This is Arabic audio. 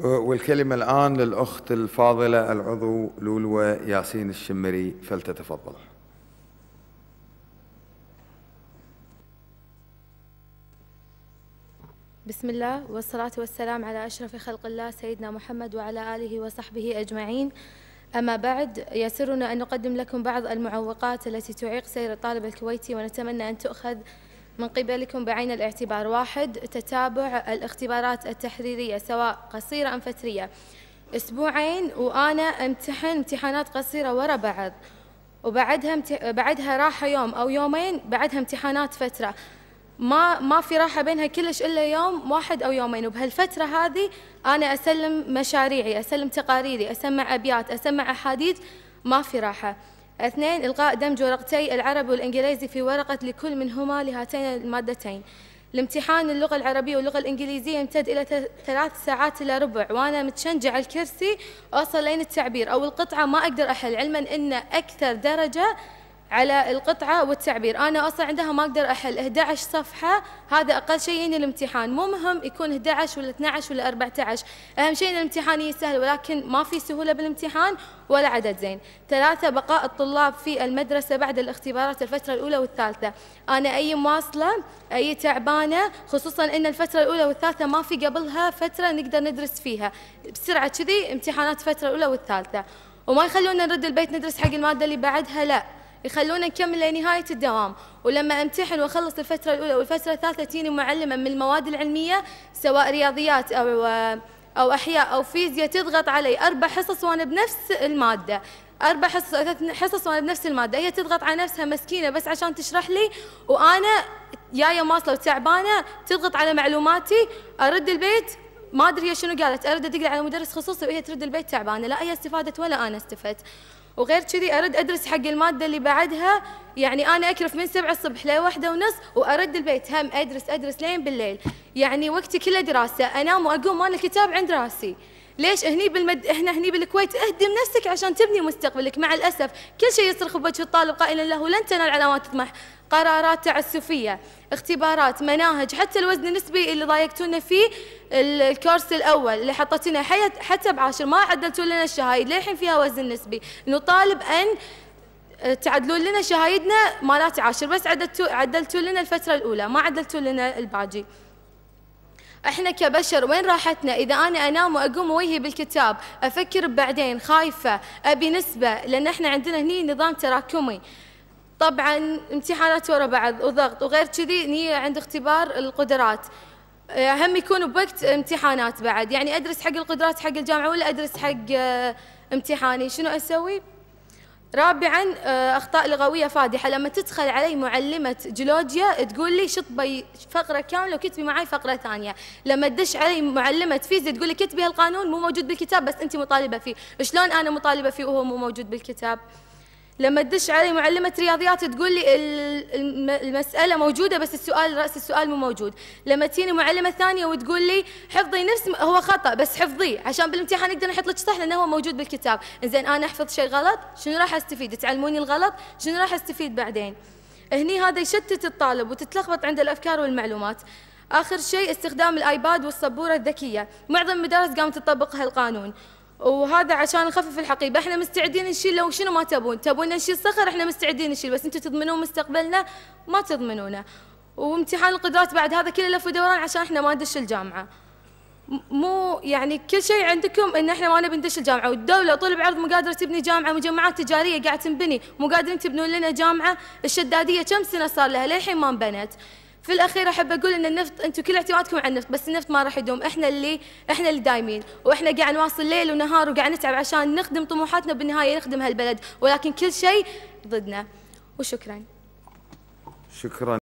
والكلمة الآن للأخت الفاضلة العضو لولو ياسين الشمري فلتتفضل بسم الله والصلاة والسلام على أشرف خلق الله سيدنا محمد وعلى آله وصحبه أجمعين أما بعد يسرنا أن نقدم لكم بعض المعوقات التي تعيق سير الطالب الكويتي ونتمنى أن تؤخذ من قبلكم بعين الاعتبار واحد تتابع الاختبارات التحريرية سواء قصيرة أم فترية أسبوعين وأنا امتحن امتحانات قصيرة ورا بعض وبعدها امت... بعدها راحة يوم أو يومين بعدها امتحانات فترة ما ما في راحة بينها كلش إلا يوم واحد أو يومين وبهالفترة هذه أنا أسلم مشاريعي أسلم تقاريري أسمع أبيات أسمع أحاديث ما في راحة اثنين إلغاء دمج ورقتي العربي والإنجليزي في ورقة لكل منهما لهاتين المادتين الامتحان اللغة العربية واللغة الإنجليزية يمتد إلى ثلاث ساعات إلى ربع وأنا متشنجة على الكرسي أوصل لين التعبير أو القطعة ما أقدر أحل علما أن أكثر درجة على القطعة والتعبير أنا أصلا عندها ما أقدر أحل 11 صفحة هذا أقل شيء يعني الامتحان مو مهم يكون 11 ولا 12 ولا 14 أهم شيء إن الامتحان يسهل ولكن ما في سهولة بالامتحان ولا عدد زين ثلاثة بقاء الطلاب في المدرسة بعد الاختبارات الفترة الأولى والثالثة أنا أي مواصلة أي تعبانة خصوصا إن الفترة الأولى والثالثة ما في قبلها فترة نقدر ندرس فيها بسرعة كذي امتحانات الفترة الأولى والثالثة وما يخلونا نرد البيت ندرس حق المادة اللي بعدها لا يخلونا نكمل لنهاية الدوام ولما امتحن واخلص الفترة الأولى والفترة الثالثة تجيني معلمة من المواد العلمية سواء رياضيات أو أو أحياء أو فيزياء تضغط علي أربع حصص وأنا بنفس المادة اربع حصص حصص وانا بنفس الماده هي تضغط على نفسها مسكينه بس عشان تشرح لي وانا جايه ماصله وتعبانه تضغط على معلوماتي ارد البيت ما ادري شنو قالت ارد ادق على مدرس خصوصي وهي ترد البيت تعبانه لا هي استفادت ولا انا استفدت وغير كذي ارد ادرس حق الماده اللي بعدها يعني انا اكرف من سبعة الصبح لواحدة ونص وارد البيت هم ادرس ادرس لين بالليل يعني وقتي كله دراسه انام واقوم وانا الكتاب عند راسي ليش هني بالمد احنا هني بالكويت اهدم نفسك عشان تبني مستقبلك مع الاسف كل شيء يصرخ بوجه الطالب قائلا له لن تنال على ما تطمح قرارات تعسفيه اختبارات مناهج حتى الوزن النسبي اللي ضايقتونا فيه الكورس الاول اللي حطيتونا حتى بعاشر ما عدلتوا لنا الشهايد للحين فيها وزن نسبي نطالب ان آه، تعدلون لنا شهايدنا مالات عاشر بس عدلتوا عدلتوا لنا الفتره الاولى ما عدلتوا لنا الباجي احنا كبشر وين راحتنا اذا انا انام واقوم وجهي بالكتاب افكر بعدين خايفه ابي نسبه لان احنا عندنا هني نظام تراكمي طبعا امتحانات ورا بعض وضغط وغير كذي نية عند اختبار القدرات هم يكون بوقت امتحانات بعد يعني ادرس حق القدرات حق الجامعه ولا ادرس حق آه، امتحاني شنو اسوي رابعا آه، اخطاء لغويه فادحه لما تدخل علي معلمه جيولوجيا تقول لي شطبي فقره كامله وكتبي معي فقره ثانيه لما تدش علي معلمه فيزياء تقول لي كتبي هالقانون مو موجود بالكتاب بس انت مطالبه فيه شلون انا مطالبه فيه وهو مو موجود بالكتاب لما تدش علي معلمة رياضيات تقول لي المسألة موجودة بس السؤال رأس السؤال مو موجود، لما تجيني معلمة ثانية وتقول لي حفظي نفس هو خطأ بس حفظيه عشان بالامتحان نقدر نحط لك صح لأنه هو موجود بالكتاب، زين أنا أحفظ شيء غلط، شنو راح أستفيد؟ تعلموني الغلط، شنو راح أستفيد بعدين؟ هني هذا يشتت الطالب وتتلخبط عند الأفكار والمعلومات. آخر شيء استخدام الآيباد والسبورة الذكية، معظم المدارس قامت تطبق هالقانون، وهذا عشان نخفف الحقيبه احنا مستعدين نشيل لو شنو ما تبون تبون نشيل صخر احنا مستعدين نشيل بس انتم تضمنون مستقبلنا ما تضمنونه وامتحان القدرات بعد هذا كله لف ودوران عشان احنا ما ندش الجامعه مو يعني كل شيء عندكم ان احنا ما نبي ندش الجامعه والدوله طول بعرض مو قادره تبني جامعه مجمعات تجاريه قاعده تنبني مو قادرين تبنون لنا جامعه الشداديه كم سنه صار لها للحين ما انبنت في الاخير احب اقول ان النفط انتم كل اعتمادكم على النفط بس النفط ما راح يدوم احنا اللي احنا اللي دايمين واحنا قاعد نواصل ليل ونهار وقاعد نتعب عشان نخدم طموحاتنا بالنهايه نخدم هالبلد ولكن كل شيء ضدنا وشكرا شكرا